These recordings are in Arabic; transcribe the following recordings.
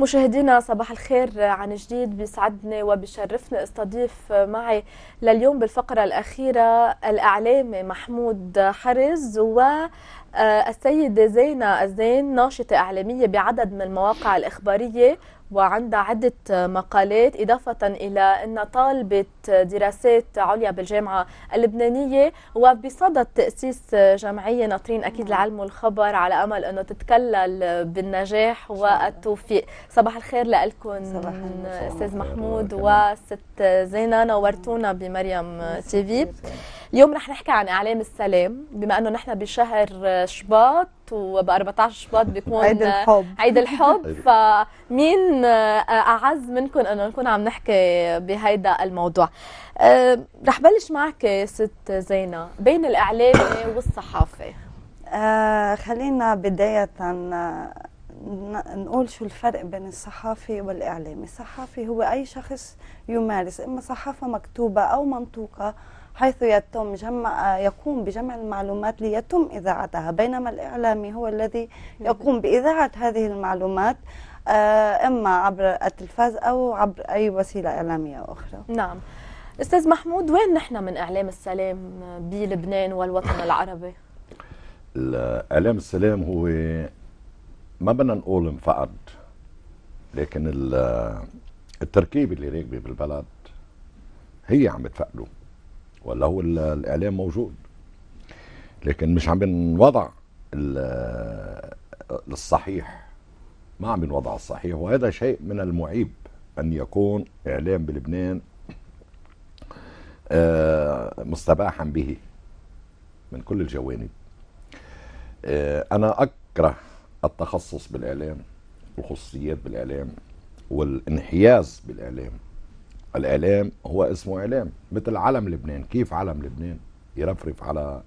مشاهدينا صباح الخير عن جديد بيسعدني وبيشرفني استضيف معي لليوم بالفقرة الأخيرة الإعلامي محمود حرز و آه، السيدة زينة الزين ناشطة إعلامية بعدد من المواقع الإخبارية وعندها عدة مقالات إضافة إلى أن طالبة دراسات عليا بالجامعة اللبنانية وبصدد تأسيس جمعية ناطرين أكيد العلم نعم. والخبر على أمل أنه تتكلل بالنجاح والتوفيق صباح الخير لكم أستاذ محمود وست زينة نورتونا بمريم نعم، تيفي اليوم رح نحكي عن اعلام السلام بما انه نحن بشهر شباط وب 14 شباط بيكون عيد الحب عيد الحب فمين اعز منكم انه نكون عم نحكي بهيدا الموضوع أه رح بلش معك ست زينه بين الاعلام والصحافه آه خلينا بدايه آه، نقول شو الفرق بين الصحافي والإعلامي الصحافي هو أي شخص يمارس إما صحافة مكتوبة أو منطوقة حيث يتم جمع يقوم بجمع المعلومات ليتم إذاعتها بينما الإعلامي هو الذي يقوم بإذاعة هذه المعلومات آه، إما عبر التلفاز أو عبر أي وسيلة إعلامية أخرى نعم أستاذ محمود وين نحن من إعلام السلام بلبنان والوطن العربي؟ إعلام السلام هو ما بدنا نقول انفقد لكن التركيبة اللي راكبة بالبلد هي عم بتفقده ولا هو الاعلام موجود لكن مش عم بنوضع الصحيح ما عم بنوضع الصحيح وهذا شيء من المعيب ان يكون اعلام بلبنان آه، مستباحا به من كل الجوانب آه، انا اكره التخصص بالاعلام الخصوصيات بالاعلام والانحياز بالاعلام الاعلام هو اسمه اعلام مثل علم لبنان كيف علم لبنان يرفرف على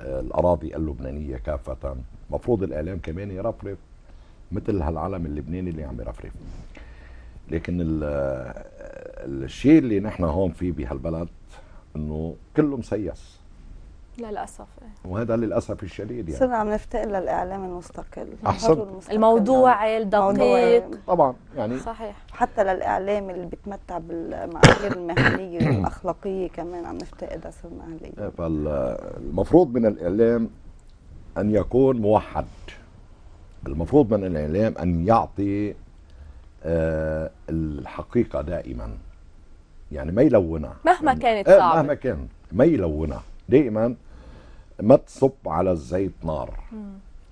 آه، الاراضي اللبنانيه كافه مفروض الاعلام كمان يرفرف مثل هالعلم اللبناني اللي عم يرفرف لكن آه، الشيء اللي نحن هون فيه بهالبلد انه كله مسيس للاسف إيه. وهذا للاسف الشديد يعني صرنا عم نفتقر للاعلام المستقل احسن يعني. الموضوع الدقيق يعني. طبعا يعني صحيح حتى للاعلام اللي بتمتع بالمعايير المهنيه والاخلاقيه كمان عم نفتقدها صرنا اهليه فالمفروض من الاعلام ان يكون موحد المفروض من الاعلام ان يعطي آه الحقيقه دائما يعني ما يلونها مهما كانت إيه، صعبه مهما كان ما يلونها دائما ما تصب على الزيت نار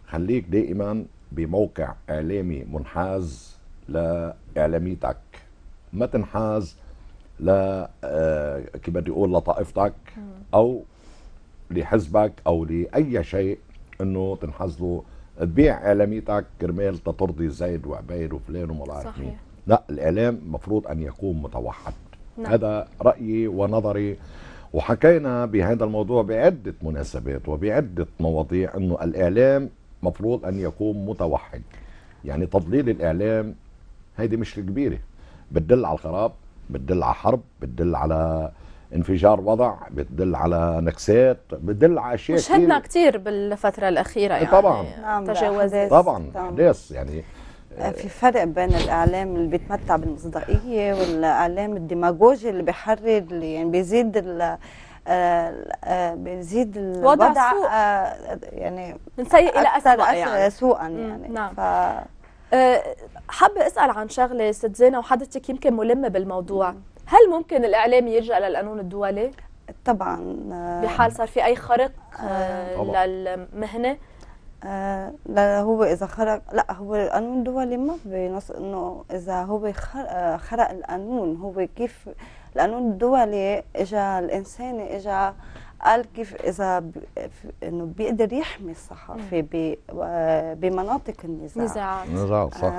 خليك دائما بموقع اعلامي منحاز لاعلاميتك ما تنحاز ل آه، كيف بدي اقول لطائفتك او لحزبك او لاي شيء انه تنحاز له تبيع اعلاميتك كرمال تطردي زيد وعبيد وفلان وما بعرف لا الاعلام مفروض ان يكون متوحد نعم. هذا رايي ونظري وحكينا بهذا الموضوع بعدة مناسبات وبعدة مواضيع أنه الإعلام مفروض أن يكون متوحد يعني تضليل الإعلام هيدي مش كبيرة بتدل على الخراب بتدل على حرب بتدل على انفجار وضع بتدل على نكسات بتدل على اشياء شهدنا كتير بالفتره الاخيره يعني نعم، طبعا تجاوزات نعم. طبعا احداث يعني في فرق بين الاعلام اللي بيتمتع بالمصداقيه والاعلام الديماغوجي اللي بيحرر اللي يعني بيزيد ال آه، آه، بيزيد الوضع وضع سوء. آه، يعني من سيء الى اسوء يعني سوءا يعني نعم. ف... حابه اسال عن شغله ست زينه وحضرتك يمكن ملمه بالموضوع مم. هل ممكن الاعلام يلجا للقانون الدولي طبعا بحال صار في اي خرق طبعا. للمهنه آه، لا هو اذا خرق لا هو القانون الدولي ما بينص انه اذا هو آه، خرق القانون هو كيف القانون الدولي اجى الانساني اجى قال كيف اذا انه بيقدر يحمي الصحافه آه، بمناطق النزاع نزاع نزاع صح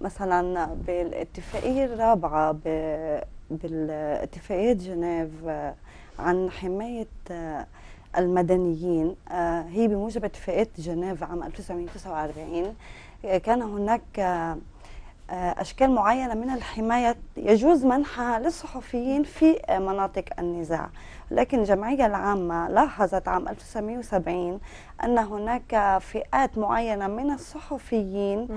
مثلا بالاتفاقيه الرابعه بالاتفاقيه جنيف عن حمايه المدنيين آه، هي بموجب اتفاقية جنيف عام 1949 آه، كان هناك آه، أشكال معينة من الحماية يجوز منحها للصحفيين في مناطق النزاع لكن الجمعية العامة لاحظت عام 1970 أن هناك فئات معينة من الصحفيين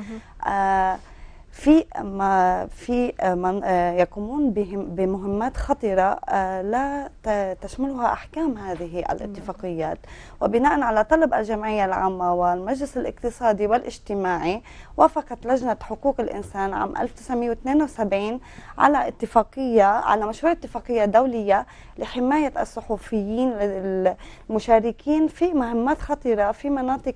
في ما في من آه، يقومون بمهمات خطرة آه، لا تشملها أحكام هذه الاتفاقيات وبناء على طلب الجمعية العامة والمجلس الاقتصادي والاجتماعي وافقت لجنة حقوق الإنسان عام 1972 على اتفاقية على مشروع اتفاقية دولية لحماية الصحفيين المشاركين في مهمات خطرة في مناطق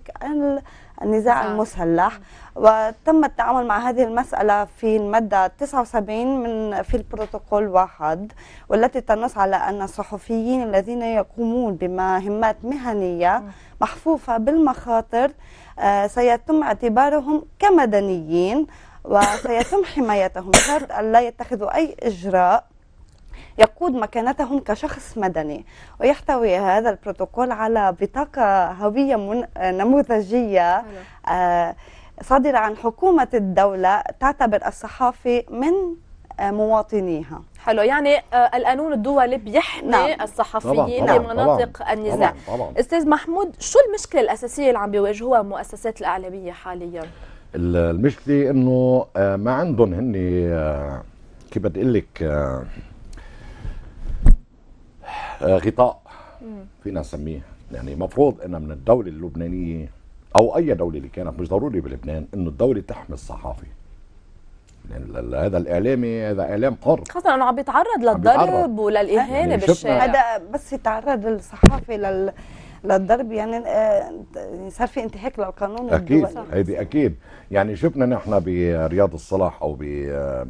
النزاع آه. المسلح وتم التعامل مع هذه المسألة في المادة 79 من في البروتوكول واحد والتي تنص على أن الصحفيين الذين يقومون بمهمات مهنية محفوفة بالمخاطر آه، سيتم اعتبارهم كمدنيين وسيتم حمايتهم بشرط لا يتخذوا أي إجراء يقود مكانتهم كشخص مدني ويحتوي هذا البروتوكول على بطاقة هوية من نموذجية آه، صادرة عن حكومة الدولة تعتبر الصحافي من آه، مواطنيها حلو يعني آه، القانون الدولي بيحمي نعم. الصحفيين طبعًا. لمناطق طبعًا. النزاع طبعًا. طبعًا. استاذ محمود شو المشكله الاساسيه اللي عم بيواجهوها المؤسسات الاعلاميه حاليا المشكله انه ما عندهم هن كيف بدي اقول لك آه، غطاء فينا نسميه يعني مفروض ان من الدوله اللبنانيه او اي دوله اللي كانت مش ضروري بلبنان انه الدوله تحمي الصحافي يعني هذا الاعلامي هذا اعلام حر خاصه انه عم بيتعرض للضرب وللاهانه يعني بالشارع هذا بس يتعرض الصحافي لل للضرب يعني آه، صار في انتهاك للقانون اكيد هيدي اكيد يعني شفنا نحن برياض الصلاح او آه،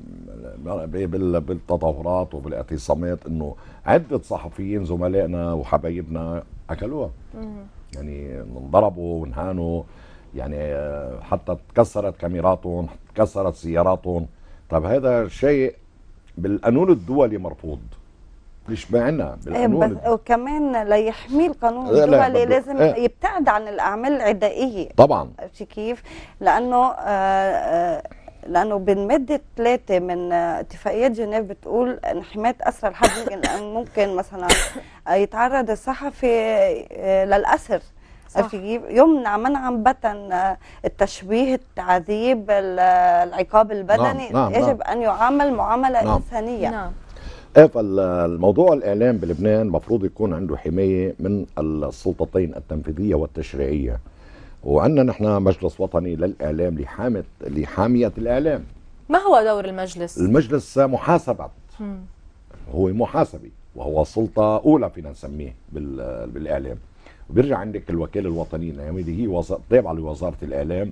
بالتظاهرات وبالاعتصامات انه عده صحفيين زملائنا وحبايبنا اكلوها يعني انضربوا وانهانوا يعني آه، حتى تكسرت كاميراتهم تكسرت سياراتهم طب هذا شيء بالقانون الدولي مرفوض مش معنا إيه، بالقانون بس وكمان ليحميه القانون الدولي لازم اه يبتعد عن الاعمال العدائيه طبعا كيف لانه آه, آه، لانه بالماده ثلاثه من آه، اتفاقيات جنيف بتقول ان حمايه اسرى الحرب ممكن ممكن مثلا يتعرض الصحفي آه، للاسر صح. يمنع منعا بتا التشويه التعذيب العقاب البدني نعم. نعم. يجب نعم. ان يعامل معامله نعم. انسانيه نعم. آه، الموضوع الاعلام بلبنان مفروض يكون عنده حمايه من السلطتين التنفيذيه والتشريعيه وعندنا نحن مجلس وطني للاعلام لحامه لحاميه الاعلام ما هو دور المجلس؟ المجلس محاسبه هو محاسبي وهو سلطه اولى فينا نسميه بالاعلام بيرجع عندك الوكاله الوطنيه اللي هي تابعه لوزاره الاعلام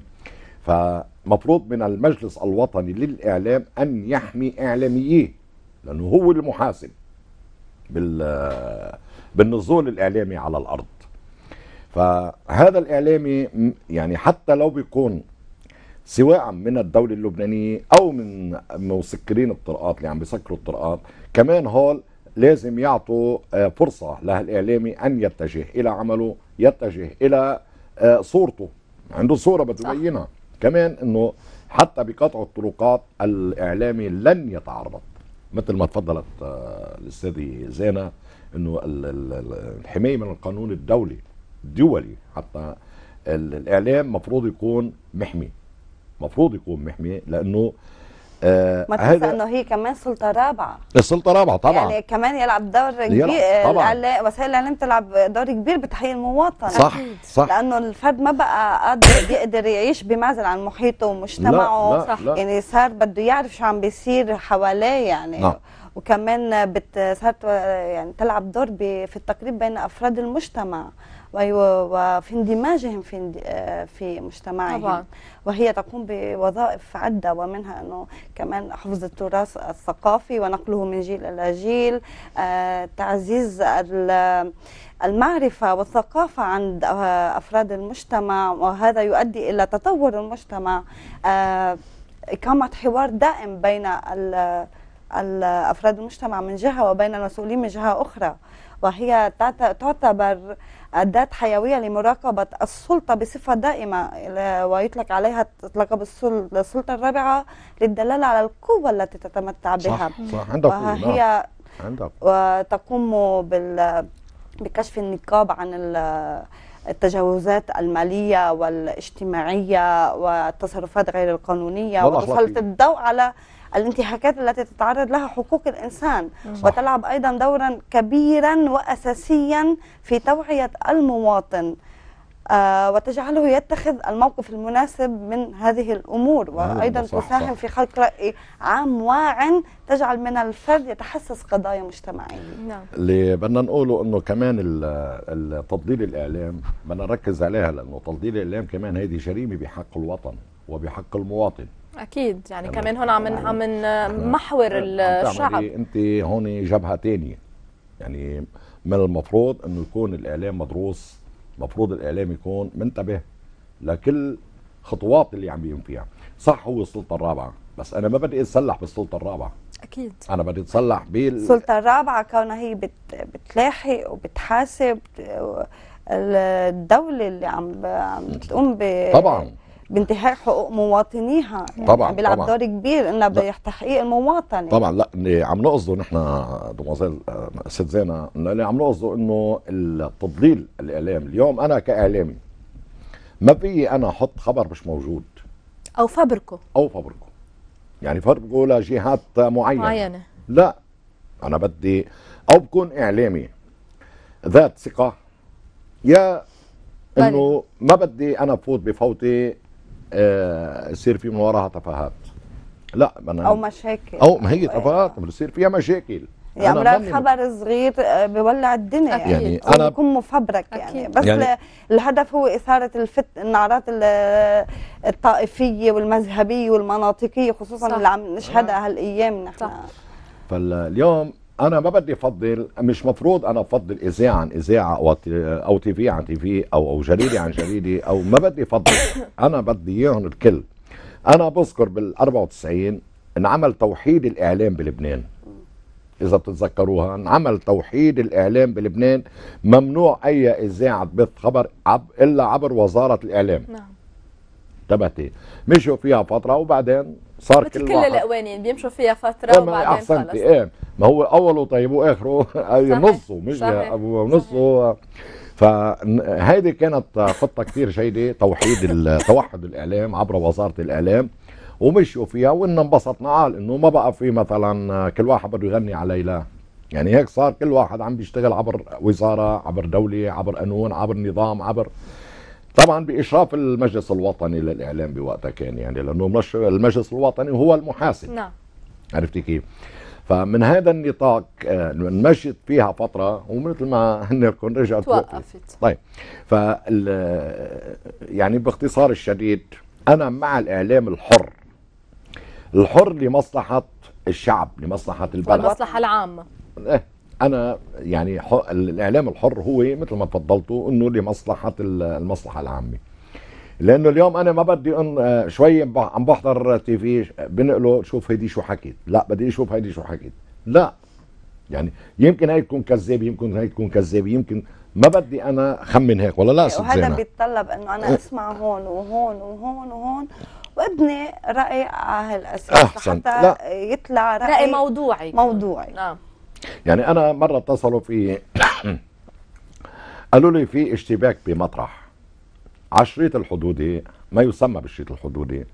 فمفروض من المجلس الوطني للاعلام ان يحمي اعلامييه لانه هو المحاسب بال بالنزول الاعلامي على الارض فهذا الاعلامي يعني حتى لو بيكون سواء من الدولة اللبنانية أو من مسكرين الطرقات اللي عم بيسكروا الطرقات كمان هول لازم يعطوا آه، فرصة لهالإعلامي أن يتجه إلى عمله يتجه إلى آه، صورته عنده صورة بتبينها كمان أنه حتى بقطع الطرقات الإعلامي لن يتعرض مثل ما تفضلت آه، الاستاذه زينه انه الحمايه من القانون الدولي الدولي حتى الاعلام مفروض يكون محمي مفروض يكون محمي لانه آه ما تنسى انه هي كمان سلطه رابعه السلطه رابعه طبعا يعني كمان يلعب دور كبير آه، وسائل الاعلام تلعب دور كبير بتحيي المواطن صح صح لانه الفرد ما بقى قادر يقدر يعيش بمعزل عن محيطه ومجتمعه لا لا صح لا يعني صار بده يعرف شو عم بيصير حواليه يعني نعم. وكمان صارت يعني تلعب دور في التقريب بين افراد المجتمع وفي اندماجهم في في مجتمعهم طبعا. وهي تقوم بوظائف عده ومنها انه كمان حفظ التراث الثقافي ونقله من جيل الى جيل آه، تعزيز المعرفه والثقافه عند آه، افراد المجتمع وهذا يؤدي الى تطور المجتمع آه، اقامه حوار دائم بين أفراد المجتمع من جهة وبين المسؤولين من جهة أخرى وهي تعتبر أداة حيوية لمراقبة السلطة بصفة دائمة ويطلق عليها لقب السلطة الرابعة للدلالة على القوة التي تتمتع بها صح صح وهي نعم، وتقوم بال بكشف النقاب عن التجاوزات المالية والاجتماعية والتصرفات غير القانونية وتسلط الضوء على الانتهاكات التي تتعرض لها حقوق الإنسان صح. وتلعب أيضا دورا كبيرا وأساسيا في توعية المواطن آه وتجعله يتخذ الموقف المناسب من هذه الأمور وأيضا تساهم في خلق رأي عام واعٍ تجعل من الفرد يتحسس قضايا مجتمعية نعم اللي بدنا نقوله أنه كمان التضليل الإعلام بدنا نركز عليها لأنه تضليل الإعلام كمان هذه جريمة بحق الوطن وبحق المواطن اكيد يعني كمان هون عم عم نمحور الشعب انت هون جبهه ثانيه يعني من المفروض انه يكون الاعلام مدروس مفروض الاعلام يكون منتبه لكل خطوات اللي عم بيقوم فيها صح هو السلطه الرابعه بس انا ما بدي اتسلح بالسلطه الرابعه اكيد انا بدي اتسلح بال السلطه الرابعه كونها هي بت... بتلاحق وبتحاسب آه، الدوله اللي عم عم تقوم ب طبعا بانتهاك حقوق مواطنيها يعني طبعا يعني بيلعب طبعا. دور كبير انه بتحقيق المواطنه طبعا لا اللي عم نقصده نحن دموزيل ست زينه اللي عم نقصده انه التضليل الاعلامي اليوم انا كاعلامي ما فيي انا احط خبر مش موجود او فبركه او فبركه يعني فبركه لجهات معينه معينه لا انا بدي او بكون اعلامي ذات ثقه يا طيب. انه ما بدي انا فوت بفوتي آه، يصير في من وراها تفاهات لا أنا او مشاكل او ما هي تفاهات أيوة. بصير فيها مشاكل يعني مرات خبر صغير آه، بيولع الدنيا أكيد. يعني, يعني انا بكون مفبرك يعني. أكيد. يعني بس يعني الهدف هو اثاره الفت النعرات الطائفيه والمذهبيه والمناطقيه خصوصا صح. اللي عم نشهدها هالايام نحن فاليوم انا ما بدي افضل مش مفروض انا افضل اذاعه عن اذاعه او او تي في عن تي في او او جريده عن جريده او ما بدي افضل انا بدي اياهم الكل انا بذكر بال 94 انعمل توحيد الاعلام بلبنان اذا بتتذكروها انعمل توحيد الاعلام بلبنان ممنوع اي اذاعه تبث خبر عب الا عبر وزاره الاعلام نعم تبتي مشوا فيها فتره وبعدين صار كل, كل الاواني يعني بيمشوا فيها فتره وبعدين خلص احسنتي ايه ما هو اوله طيب واخره نصه مش نصه فهيدي كانت خطه كثير جيده توحيد توحد الاعلام عبر وزاره الاعلام ومشوا فيها وإن انبسطنا قال انه ما بقى في مثلا كل واحد بده يغني على ليلى يعني هيك صار كل واحد عم بيشتغل عبر وزاره عبر دوله عبر قانون عبر نظام عبر طبعا باشراف المجلس الوطني للاعلام بوقتها كان يعني لانه المجلس الوطني هو المحاسب نعم عرفتي كيف؟ فمن هذا النطاق آه، مشيت فيها فتره ومثل ما هنكون رجعت توقفت طيب ف يعني باختصار الشديد انا مع الاعلام الحر الحر لمصلحه الشعب لمصلحه البلد المصلحه العامه إيه. انا يعني الاعلام الحر هو مثل ما تفضلتوا انه لمصلحه المصلحه العامه لانه اليوم انا ما بدي ان آه، شوي عم بحضر تي في بنقله شوف هيدي شو حكيت لا بدي اشوف هيدي شو حكيت لا يعني يمكن هي تكون كذابه يمكن هي تكون كذابه يمكن ما بدي انا خمن هيك ولا لا وهذا بيتطلب انه انا أه. اسمع هون وهون وهون وهون وابني راي على هالاساس حتى لا. يطلع راي, رأي موضوعي موضوعي نعم يعني انا مره اتصلوا في قالوا لي في اشتباك بمطرح على الشريط الحدودي ما يسمى بالشريط الحدودي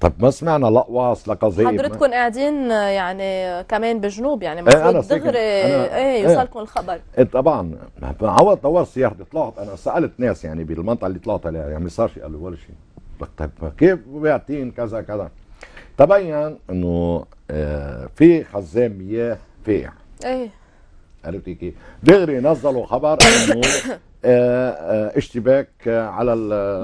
طب ما سمعنا لقواص لقضية حضرتكم قاعدين يعني كمان بجنوب يعني مفروض ايه دغري ايه, ايه يوصلكم ايه الخبر ايه طبعا عوض دور سيارتي طلعت انا سالت ناس يعني بالمنطقه اللي طلعت عليها يعني ما صار شيء قالوا ولا شيء طب كيف بيعطين كذا كذا تبين انه اه في خزان مياه فيع ايه عرفتي كيف؟ دغري نزلوا خبر انه آه، آه، اشتباك آه، على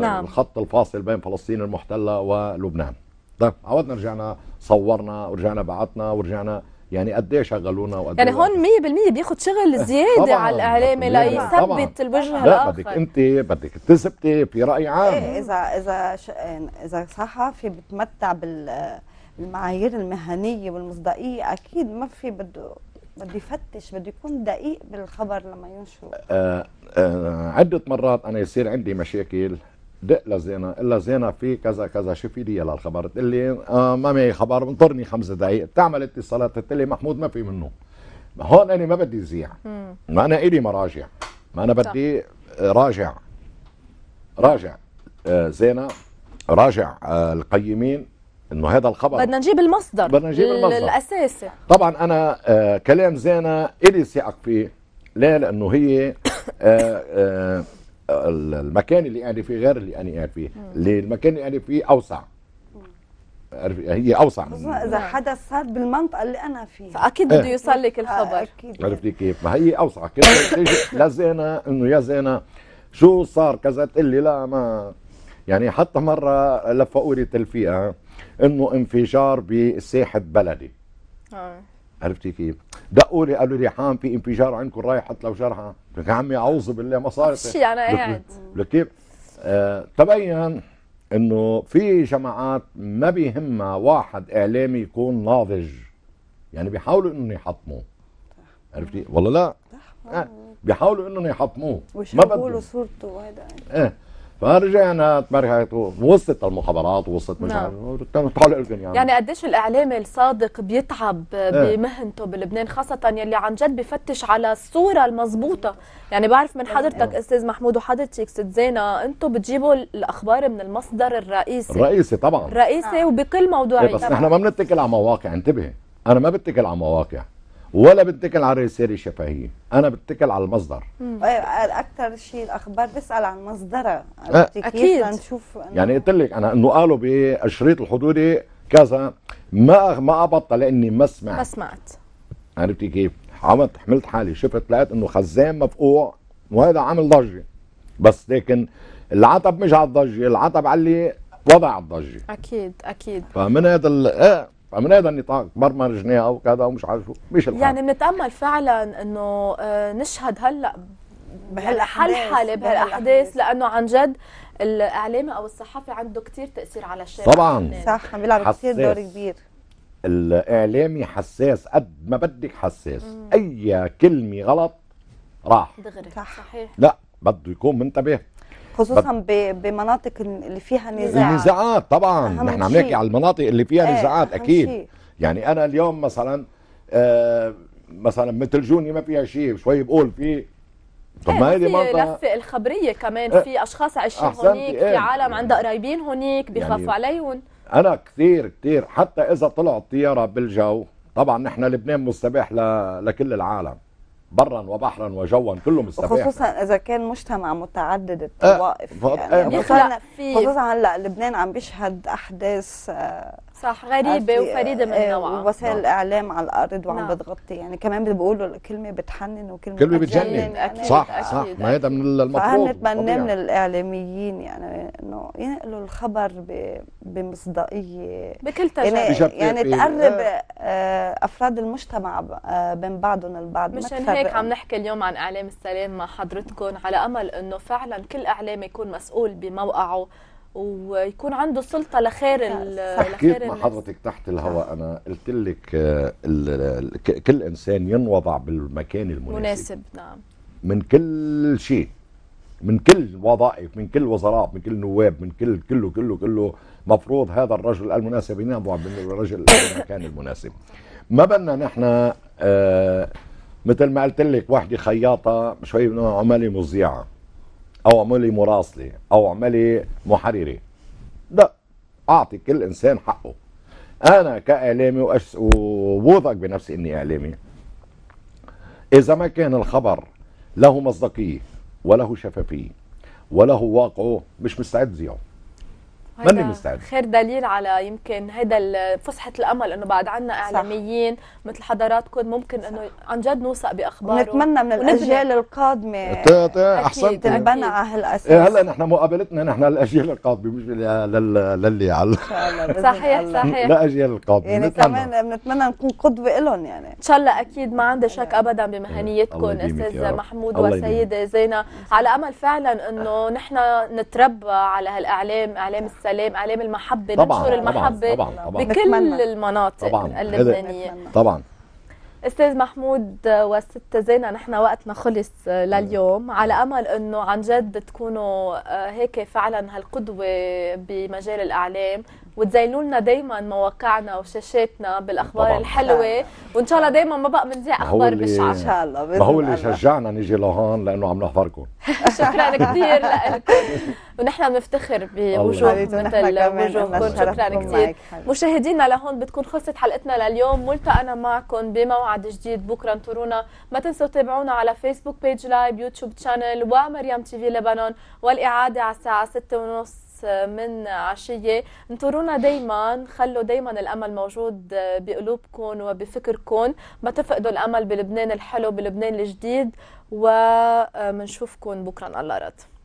نعم. الخط الفاصل بين فلسطين المحتله ولبنان طيب عودنا رجعنا صورنا ورجعنا بعثنا ورجعنا يعني قد ايه شغلونا وقد يعني هون 100% بياخذ شغل زياده على الاعلامي ليثبت الوجه الاخر لا بدك انت بدك تثبتي في راي عام إيه اذا اذا اذا صحفي بتمتع بال المعايير المهنيه والمصداقيه اكيد ما في بده بده يفتش بده يكون دقيق بالخبر لما ينشره آه آه عده مرات انا يصير عندي مشاكل دق لزينة الا زينة في كذا كذا شو في لي للخبر تقول لي آه ما معي خبر انطرني خمس دقائق تعمل اتصالات تقول لي محمود ما في منه هون انا ما بدي زيع ما انا الي مراجع ما انا بدي راجع راجع آه زينة راجع آه القيمين انه هذا الخبر بدنا نجيب المصدر بدنا نجيب المصدر الاساسي طبعا انا آه كلام زينه الي ثق فيه ليه لانه هي آه، آه، المكان اللي قاعد فيه غير اللي انا قاعد فيه اللي المكان اللي قاعد فيه اوسع هي اوسع من اذا حدا صار بالمنطقه اللي انا فيها فاكيد بده يوصل لك الخبر اكيد عرفتي كيف ما هي اوسع كده لزينه انه يا زينه شو صار كذا تقول لي لا ما يعني حتى مره لفقوا لي تلفيقه انه انفجار بساحه بلدي آه. عرفتي كيف؟ دقوا لي قالوا لي حام في انفجار عندكم رايح حط له جرحى لك عمي اعوذ بالله ما صارت شيء انا قاعد لك كيف؟ آه تبين انه في جماعات ما بيهمها واحد اعلامي يكون ناضج يعني بيحاولوا انهم يحطموه عرفتي؟ والله لا آه. بيحاولوا انهم يحطموه ما بدهم صورته وهذا ايه فرجعنا تمرقت ووصلت المخابرات ووصلت مش نعم. عارف طالع يعني يعني قديش الاعلامي الصادق بيتعب ايه؟ بمهنته بلبنان خاصه يلي عن جد بفتش على الصوره المضبوطه يعني بعرف من حضرتك ايه؟ استاذ محمود وحضرتك ست زينه انتم بتجيبوا الاخبار من المصدر الرئيسي الرئيسي طبعا الرئيسي اه. وبكل موضوعيه ايه بس نحن ما بنتكل على مواقع انتبهي انا ما بتكل على مواقع ولا بتكل على الرساله الشفهيه انا بتكل على المصدر طيب، اكثر شيء الاخبار بسال عن مصدرها أه، اكيد نشوف يعني قلت لك انا انه قالوا بالشريط الحدودي كذا ما ما ابطل لاني ما سمعت ما سمعت عرفتي يعني كيف؟ عملت حملت حالي شفت لقيت انه خزان مفقوع وهذا عامل ضجه بس لكن العتب مش على الضجه العتب على اللي وضع الضجه اكيد اكيد فمن هذا إيه. فمن هذا النطاق برمجناها وكذا ومش عارف شو مش الحال يعني بنتامل فعلا انه آه، نشهد هلا بهالحلحله بهالاحداث لانه عن جد الاعلامي او الصحفي عنده كثير تاثير على الشارع طبعا صح عم بيلعب كثير دور كبير الاعلامي حساس قد ما بدك حساس مم. اي كلمه غلط راح دغري صح. صحيح لا بده يكون منتبه خصوصا بمناطق اللي فيها نزاعات النزاعات طبعا نحن عم نحكي على المناطق اللي فيها ايه نزاعات اكيد شي. يعني انا اليوم مثلا آه مثلا مثل جوني ما فيها شيء شوي بقول في طب إيه، ما هي منطقه لفه الخبريه كمان إيه، في اشخاص عايشين هونيك ايه في عالم عندها قرايبين هونيك بخافوا يعني عليهم انا كثير كثير حتى اذا طلعت طياره بالجو طبعا نحن لبنان مستباح لكل العالم برا وبحرا وجوا كله مستفاح خصوصا اذا كان مجتمع متعدد آه، الطوائف آه يعني آه خصوصا هلا لبنان عم بيشهد احداث آه صح غريبه وفريده من آه، نوعها ووسائل نعم. الاعلام على الارض وعم نعم. بتغطي يعني كمان بيقولوا كلمه بتحنن وكلمه كلمه بتجنن أكيد صح أكيد صح أكيد ما هذا من المطلوب المفروض فنتمنى من الاعلاميين يعني انه ينقلوا الخبر بمصداقيه بكل تجربه يعني, يعني تقرب آه. آه، افراد المجتمع بين بعضهم البعض مشان هيك عم نحكي اليوم عن اعلام السلام مع حضرتكم على امل انه فعلا كل اعلام يكون مسؤول بموقعه ويكون عنده سلطه لخير حكيت مع حضرتك تحت الهواء انا قلت لك آه، كل انسان ينوضع بالمكان المناسب مناسب نعم من كل شيء من كل وظائف من كل وزراء من كل نواب من كل كله كله كله مفروض هذا الرجل المناسب ينوضع بالرجل المكان المناسب ما بدنا نحن آه مثل ما قلت لك وحده خياطه شوي عمالي مذيعه او اعملي مراسلة او اعملي محررة لا اعطي كل انسان حقه انا كاعلامي وأش... بنفسي اني اعلامي اذا ما كان الخبر له مصداقية وله شفافية وله واقعه مش مستعد زيعه ماني مستعد خير دليل على يمكن هذا فسحه الامل انه بعد عنا اعلاميين مثل حضراتكم ممكن انه عن جد نوثق باخبار ونتمنى من الاجيال القادمه احسنت تنبنى على هالاساس إيه، هلا نحن مقابلتنا نحن الاجيال القادمه مش للي على صحيح صحيح لاجيال القادمه يعني كمان بنتمنى نكون قدوه لهم يعني ان شاء الله اكيد ما عندي شك إيه. ابدا بمهنيتكم استاذ محمود وسيده زينه على امل فعلا انه نحن نتربى على هالاعلام اعلام السنة السلام اعلام المحبه طبعاً ننشر المحبه طبعاً طبعاً بكل نتمنى. المناطق طبعاً اللبنانيه طبعا استاذ محمود والست زينة نحن وقتنا خلص لليوم على امل انه عن جد تكونوا آه، هيك فعلا هالقدوه بمجال الاعلام وتزينوا لنا دايما مواقعنا وشاشاتنا بالاخبار طبعا. الحلوه وان شاء الله دايما ما بقى بنذيع اخبار بشعه ان شاء الله ما هو اللي شجعنا نيجي لهون لانه عم نحضركم شكرا كثير لكم ونحن بنفتخر بوجودكم مثل وجودكم شكرا كثير مشاهدينا لهون بتكون خلصت حلقتنا لليوم ملتقنا معكم بموعد جديد بكره انطرونا ما تنسوا تابعونا على فيسبوك بيج لايف يوتيوب تشانل ومريم تي في لبنان والاعاده على الساعه 6:30 من عشية انطرونا دايما خلوا دايما الأمل موجود بقلوبكم وبفكركم ما تفقدوا الأمل بلبنان الحلو بلبنان الجديد ومنشوفكم بكرة الله رد